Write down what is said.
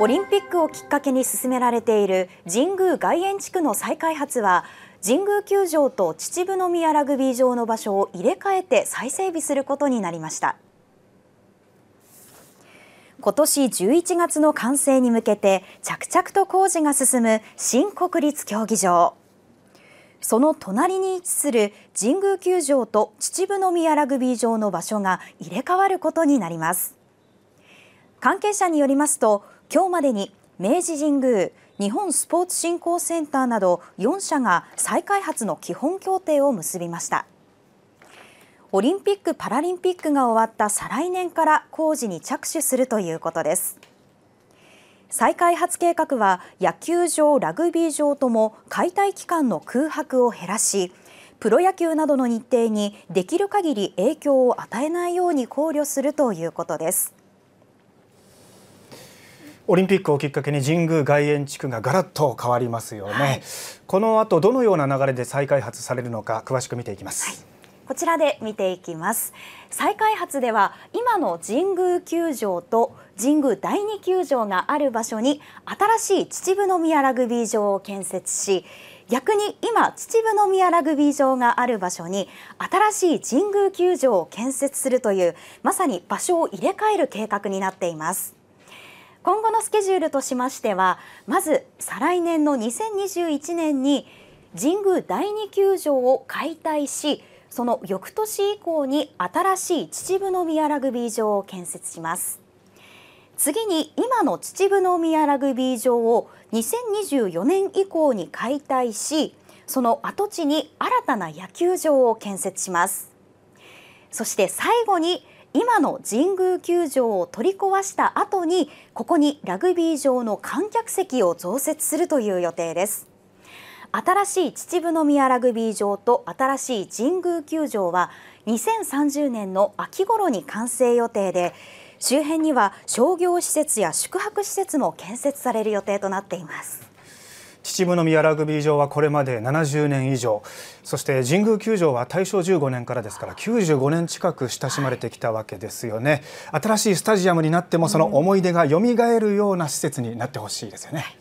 オリンピックをきっかけに進められている神宮外苑地区の再開発は神宮球場と秩父宮ラグビー場の場所を入れ替えて再整備することになりました今年11月の完成に向けて着々と工事が進む新国立競技場その隣に位置する神宮球場と秩父宮ラグビー場の場所が入れ替わることになります関係者によりますと今日までに明治神宮日本スポーツ振興センターなど4社が再開発の基本協定を結びましたオリンピック・パラリンピックが終わった再来年から工事に着手するということです再開発計画は野球場、ラグビー場とも解体期間の空白を減らしプロ野球などの日程にできる限り影響を与えないように考慮するということです。オリンピックをきっかけに神宮外苑地区がガラッと変わりますよね、はい、この後どのような流れで再開発されるのか詳しく見ていきます、はいこちらで見ていきます再開発では今の神宮球場と神宮第二球場がある場所に新しい秩父宮ラグビー場を建設し逆に今秩父宮ラグビー場がある場所に新しい神宮球場を建設するというまさに場所を入れ替える計画になっています今後のスケジュールとしましてはまず再来年の2021年に神宮第二球場を解体しその翌年以降に新しい秩父宮ラグビー場を建設します次に今の秩父宮ラグビー場を2024年以降に解体しその跡地に新たな野球場を建設しますそして最後に今の神宮球場を取り壊した後にここにラグビー場の観客席を増設するという予定です新しい秩父宮ラグビー場と新しい神宮球場は2030年の秋ごろに完成予定で周辺には商業施設や宿泊施設も建設される予定となっています秩父宮ラグビー場はこれまで70年以上そして神宮球場は大正15年からですから95年近く親しまれてきたわけですよね新しいスタジアムになってもその思い出が蘇るような施設になってほしいですよね、